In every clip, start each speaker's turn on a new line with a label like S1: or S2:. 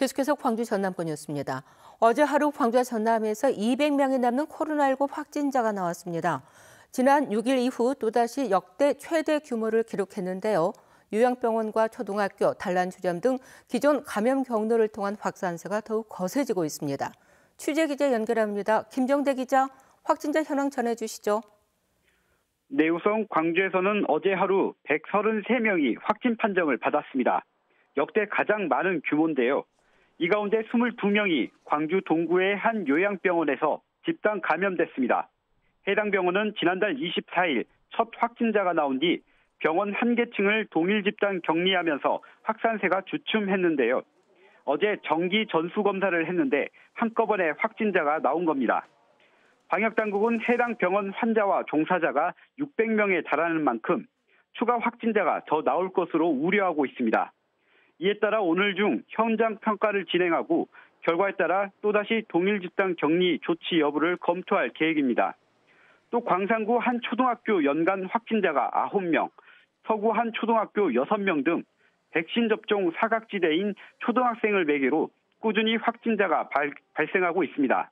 S1: 계속해서 광주 전남권이었습니다. 어제 하루 광주 전남에서 200명이 넘는 코로나19 확진자가 나왔습니다. 지난 6일 이후 또다시 역대 최대 규모를 기록했는데요. 요양병원과 초등학교, 단란주점 등 기존 감염 경로를 통한 확산세가 더욱 거세지고 있습니다. 취재 기자 연결합니다. 김정대 기자, 확진자 현황 전해주시죠.
S2: 네, 우선 광주에서는 어제 하루 133명이 확진 판정을 받았습니다. 역대 가장 많은 규모인데요. 이 가운데 22명이 광주 동구의 한 요양병원에서 집단 감염됐습니다. 해당 병원은 지난달 24일 첫 확진자가 나온 뒤 병원 한 개층을 동일 집단 격리하면서 확산세가 주춤했는데요. 어제 정기 전수 검사를 했는데 한꺼번에 확진자가 나온 겁니다. 방역 당국은 해당 병원 환자와 종사자가 600명에 달하는 만큼 추가 확진자가 더 나올 것으로 우려하고 있습니다. 이에 따라 오늘 중 현장 평가를 진행하고 결과에 따라 또다시 동일 집단 격리 조치 여부를 검토할 계획입니다. 또 광산구 한 초등학교 연간 확진자가 9명, 서구 한 초등학교 6명 등 백신 접종 사각지대인 초등학생을 매개로 꾸준히 확진자가 발, 발생하고 있습니다.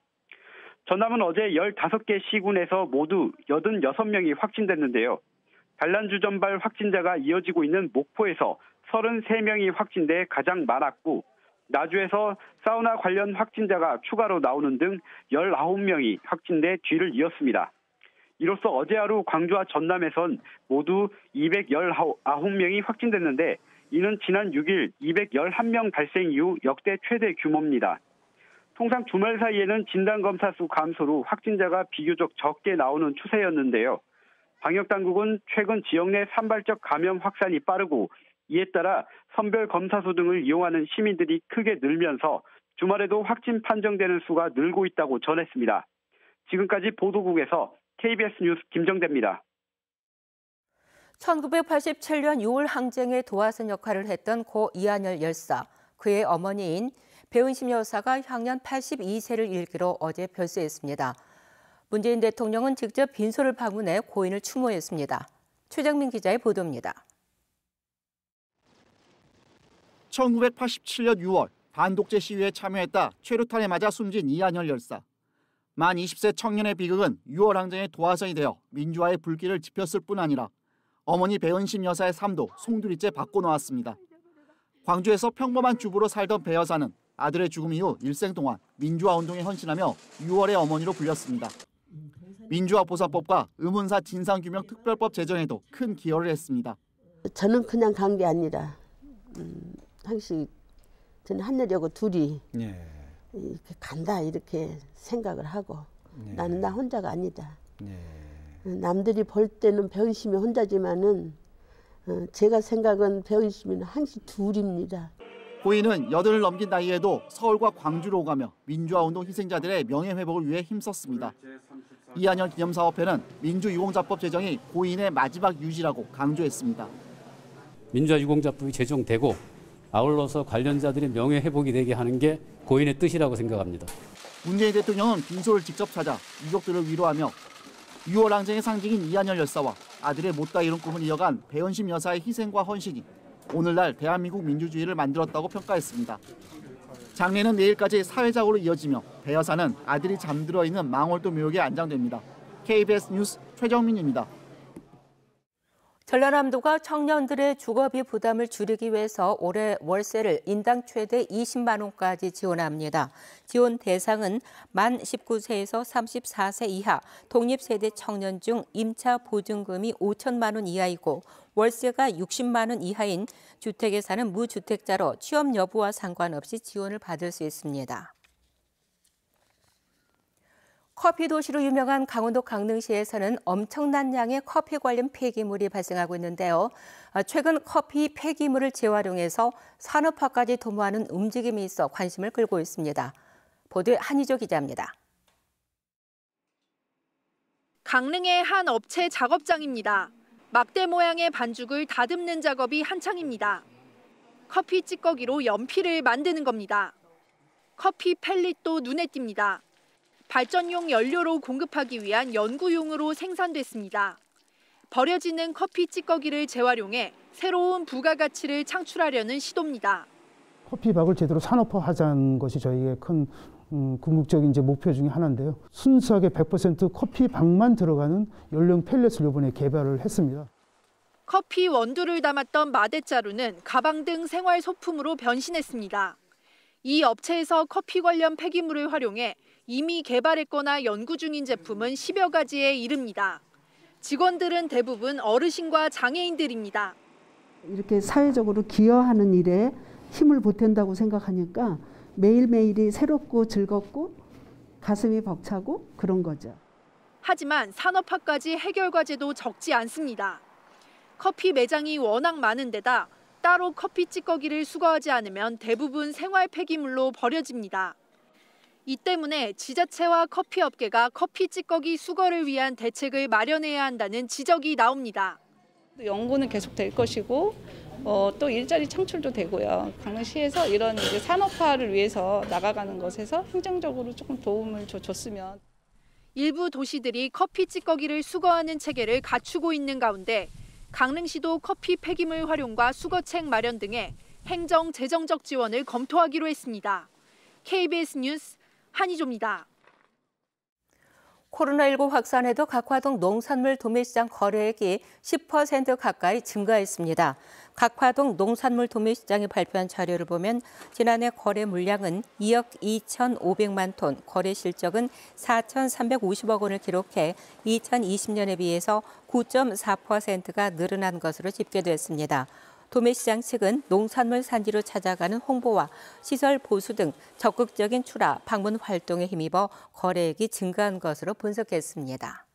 S2: 전남은 어제 15개 시군에서 모두 86명이 확진됐는데요. 반란주 전발 확진자가 이어지고 있는 목포에서 33명이 확진돼 가장 많았고 나주에서 사우나 관련 확진자가 추가로 나오는 등 19명이 확진돼 뒤를 이었습니다. 이로써 어제 하루 광주와 전남에선 모두 219명이 확진됐는데 이는 지난 6일 211명 발생 이후 역대 최대 규모입니다. 통상 주말 사이에는 진단검사 수 감소로 확진자가 비교적 적게 나오는 추세였는데요. 방역당국은 최근 지역 내 산발적 감염 확산이 빠르고 이에 따라 선별 검사소 등을 이용하는 시민들이 크게 늘면서 주말에도 확진 판정되는 수가 늘고 있다고 전했습니다. 지금까지 보도국에서 KBS 뉴스 김정대입니다.
S1: 1987년 6월 항쟁에 도화선 역할을 했던 고 이한열 열사, 그의 어머니인 배은심 여사가 향년 82세를 일기로 어제 별세했습니다. 문재인 대통령은 직접 빈소를 방문해 고인을 추모했습니다. 최정민 기자의 보도입니다.
S3: 1987년 6월 반독재 시위에 참여했다 최루탄에 맞아 숨진 이한열 열사. 만 20세 청년의 비극은 6월 항쟁의 도화선이 되어 민주화의 불길을 지폈을 뿐 아니라 어머니 배은심 여사의 삶도 송두리째 바꿔놓았습니다. 광주에서 평범한 주부로 살던 배 여사는 아들의 죽음 이후 일생 동안 민주화 운동에 헌신하며 6월의 어머니로 불렸습니다. 민주화 보상법과 의문사 진상규명 특별법 제정에도 큰 기여를 했습니다.
S1: 저는 그냥 간게 아니라 음, 황식 저는 한여리하고 둘이 예. 이렇게 간다 이렇게 생각을 하고 예. 나는 나 혼자가 아니다. 예. 어, 남들이 볼 때는 배은심이 혼자지만은 어, 제가 생각은 배은심이는 항상 둘입니다.
S3: 고인은 여든을 넘긴 나이에도 서울과 광주로 가며 민주화운동 희생자들의 명예회복을 위해 힘썼습니다. 이한열 기념사업회는 민주유공자법 제정이 고인의 마지막 유지라고 강조했습니다.
S2: 민주화유공자법이 제정되고 아울러서 관련자들이 명예회복이 되게 하는 게 고인의 뜻이라고 생각합니다.
S3: 문재인 대통령은 빈소를 직접 찾아 유족들을 위로하며 6월 항쟁의 상징인 이한열 열사와 아들의 못다 이룬 꿈을 이어간 배현심 여사의 희생과 헌신이 오늘날 대한민국 민주주의를 만들었다고 평가했습니다. 장례는 내일까지 사회작으로 이어지며 배 여사는 아들이 잠들어 있는 망월도 묘역에 안장됩니다. KBS 뉴스 최정민입니다.
S1: 전라남도가 청년들의 주거비 부담을 줄이기 위해서 올해 월세를 인당 최대 20만 원까지 지원합니다. 지원 대상은 만 19세에서 34세 이하 독립세대 청년 중 임차 보증금이 5천만 원 이하이고 월세가 60만 원 이하인 주택에 사는 무주택자로 취업 여부와 상관없이 지원을 받을 수 있습니다. 커피 도시로 유명한 강원도 강릉시에서는 엄청난 양의 커피 관련 폐기물이 발생하고 있는데요. 아, 최근 커피 폐기물을 재활용해서 산업화까지 도모하는 움직임이 있어 관심을 끌고 있습니다. 보도에 한희조 기자입니다.
S4: 강릉의 한 업체 작업장입니다. 막대 모양의 반죽을 다듬는 작업이 한창입니다. 커피 찌꺼기로 연필을 만드는 겁니다. 커피 펠릿도 눈에 띕니다. 발전용 연료로 공급하기 위한 연구용으로 생산됐습니다. 버려지는 커피 찌꺼기를 재활용해 새로운 부가가치를 창출하려는 시도입니다.
S3: 커피박을 제대로 산업화하자는 것이 저희의 큰 음, 궁극적인 이제 목표 중의 하나인데요. 순수하게 100% 커피박만 들어가는 연령 펠렛을 이번에 개발을 했습니다.
S4: 커피 원두를 담았던 마대자루는 가방 등 생활 소품으로 변신했습니다. 이 업체에서 커피 관련 폐기물을 활용해 이미 개발했거나 연구 중인 제품은 10여 가지에 이릅니다. 직원들은 대부분 어르신과 장애인들입니다. 이렇게 사회적으로 기여하는 일에 힘을 보탠다고 생각하니까 매일매일이 새롭고 즐겁고 가슴이 벅차고 그런 거죠. 하지만 산업화까지 해결 과제도 적지 않습니다. 커피 매장이 워낙 많은 데다 따로 커피 찌꺼기를 수거하지 않으면 대부분 생활 폐기물로 버려집니다. 이 때문에 지자체와 커피 업계가 커피 찌꺼기 수거를 위한 대책을 마련해야 한다는 지적이 나옵니다. 연구는 계속 될 것이고 어, 또 일자리 창출도 되고요. 강릉시에서 이런 산업화를 위해서 나가가는 것에서 행정적으로 조금 도움을 줬으면. 일부 도시들이 커피 찌꺼기를 수거하는 체계를 갖추고 있는 가운데 강릉시도 커피 폐기물 활용과 수거책 마련 등의 행정 재정적 지원을 검토하기로 했습니다. KBS 뉴스 한희조입니다.
S1: 코로나19 확산에도 각화동 농산물 도매시장 거래액이 10% 가까이 증가했습니다. 각화동 농산물 도매시장이 발표한 자료를 보면 지난해 거래 물량은 2억 2,500만 톤, 거래 실적은 4,350억 원을 기록해 2020년에 비해서 9.4%가 늘어난 것으로 집계됐습니다. 도매시장 측은 농산물 산지로 찾아가는 홍보와 시설 보수 등 적극적인 출하, 방문 활동에 힘입어 거래액이 증가한 것으로 분석했습니다.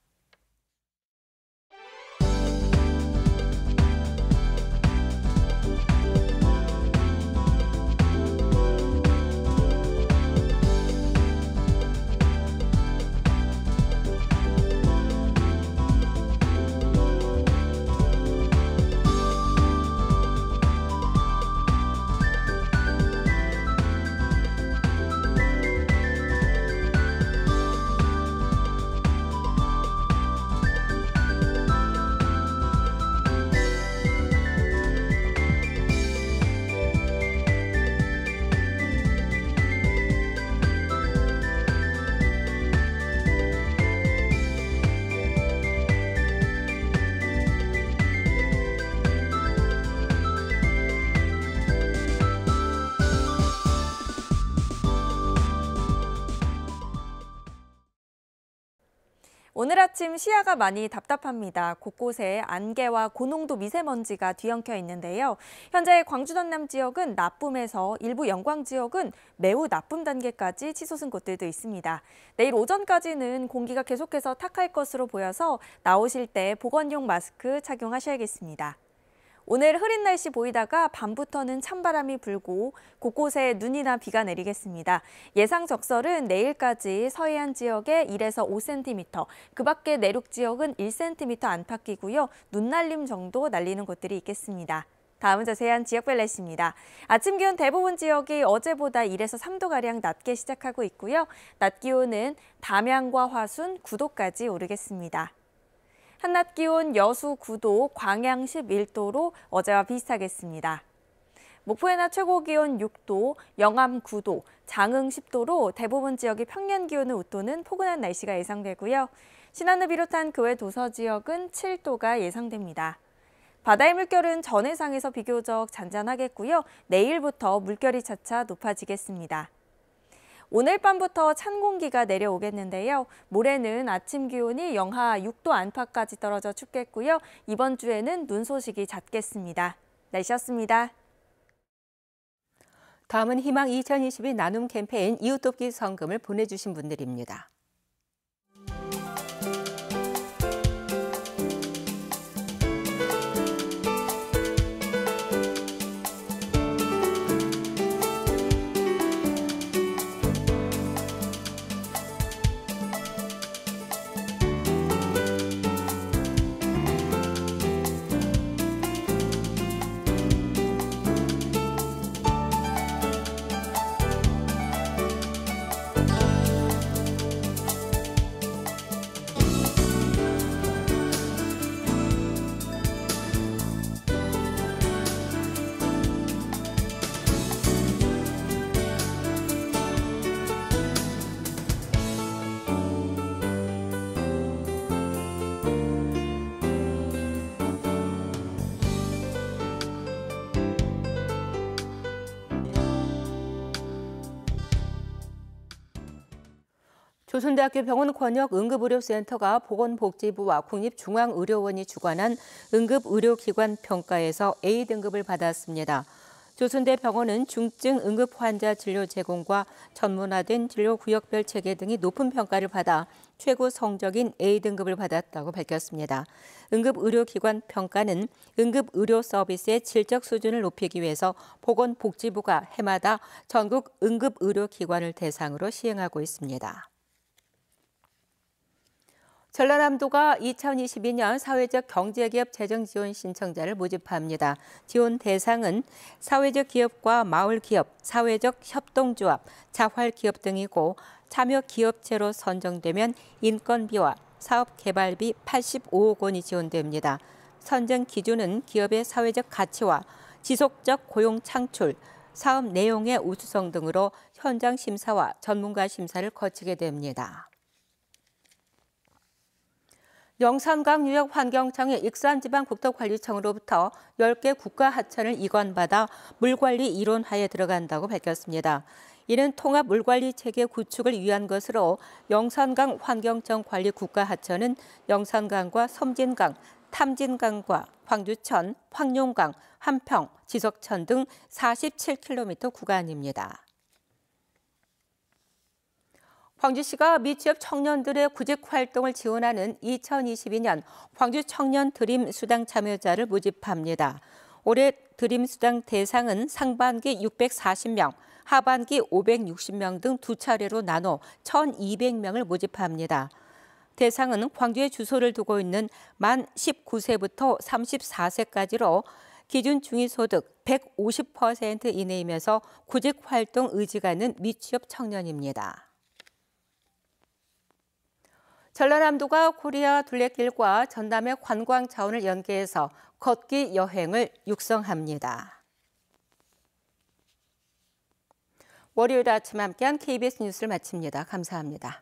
S5: 오늘 아침 시야가 많이 답답합니다. 곳곳에 안개와 고농도 미세먼지가 뒤엉켜 있는데요. 현재 광주 전남 지역은 나쁨에서 일부 영광 지역은 매우 나쁨 단계까지 치솟은 곳들도 있습니다. 내일 오전까지는 공기가 계속해서 탁할 것으로 보여서 나오실 때 보건용 마스크 착용하셔야겠습니다. 오늘 흐린 날씨 보이다가 밤부터는 찬바람이 불고 곳곳에 눈이나 비가 내리겠습니다. 예상 적설은 내일까지 서해안 지역에 1에서 5cm, 그 밖에 내륙 지역은 1cm 안팎이고요. 눈날림 정도 날리는 곳들이 있겠습니다. 다음은 자세한 지역별 날씨입니다. 아침 기온 대부분 지역이 어제보다 1에서 3도가량 낮게 시작하고 있고요. 낮 기온은 담양과 화순 9도까지 오르겠습니다. 한낮 기온 여수 9도, 광양 11도로 어제와 비슷하겠습니다. 목포의 낮 최고 기온 6도, 영암 9도, 장흥 10도로 대부분 지역이 평년 기온을 웃도는 포근한 날씨가 예상되고요. 신안을 비롯한 그 외 도서 지역은 7도가 예상됩니다. 바다의 물결은 전 해상에서 비교적 잔잔하겠고요. 내일부터 물결이 차차 높아지겠습니다. 오늘 밤부터 찬 공기가 내려오겠는데요. 모레는 아침 기온이 영하 6도 안팎까지 떨어져 춥겠고요. 이번 주에는 눈 소식이 잦겠습니다. 날씨였습니다.
S1: 다음은 희망 2022 나눔 캠페인 이웃돕기 성금을 보내주신 분들입니다. 조선대학교 병원 권역 응급의료센터가 보건복지부와 국립중앙의료원이 주관한 응급의료기관 평가에서 A 등급을 받았습니다. 조선대 병원은 중증 응급 환자 진료 제공과 전문화된 진료 구역별 체계 등이 높은 평가를 받아 최고 성적인 A 등급을 받았다고 밝혔습니다. 응급 의료기관 평가는 응급 의료 서비스의 질적 수준을 높이기 위해서 보건복지부가 해마다 전국 응급 의료기관을 대상으로 시행하고 있습니다. 전라남도가 2022년 사회적 경제기업 재정지원 신청자를 모집합니다. 지원 대상은 사회적 기업과 마을기업, 사회적 협동조합, 자활기업 등이고 참여 기업체로 선정되면 인건비와 사업개발비 85억 원이 지원됩니다. 선정 기준은 기업의 사회적 가치와 지속적 고용 창출, 사업 내용의 우수성 등으로 현장 심사와 전문가 심사를 거치게 됩니다. 영산강 유역 환경청이 익산지방국토관리청으로부터 10개 국가 하천을 이관받아 물관리 이론화에 들어간다고 밝혔습니다. 이는 통합 물관리 체계 구축을 위한 것으로 영산강 환경청 관리 국가 하천은 영산강과 섬진강, 탐진강과 황유천, 황룡강, 함평, 지석천 등 47km 구간입니다. 광주시가 미취업 청년들의 구직 활동을 지원하는 2022년 광주 청년 드림 수당 참여자를 모집합니다. 올해 드림 수당 대상은 상반기 640명, 하반기 560명 등 두 차례로 나눠 1,200명을 모집합니다. 대상은 광주에 주소를 두고 있는 만 19세부터 34세까지로 기준 중위소득 150% 이내이면서 구직 활동 의지가 있는 미취업 청년입니다. 전라남도가 코리아 둘레길과 전남의 관광 자원을 연계해서 걷기 여행을 육성합니다. 월요일 아침 함께한 KBS 뉴스를 마칩니다. 감사합니다.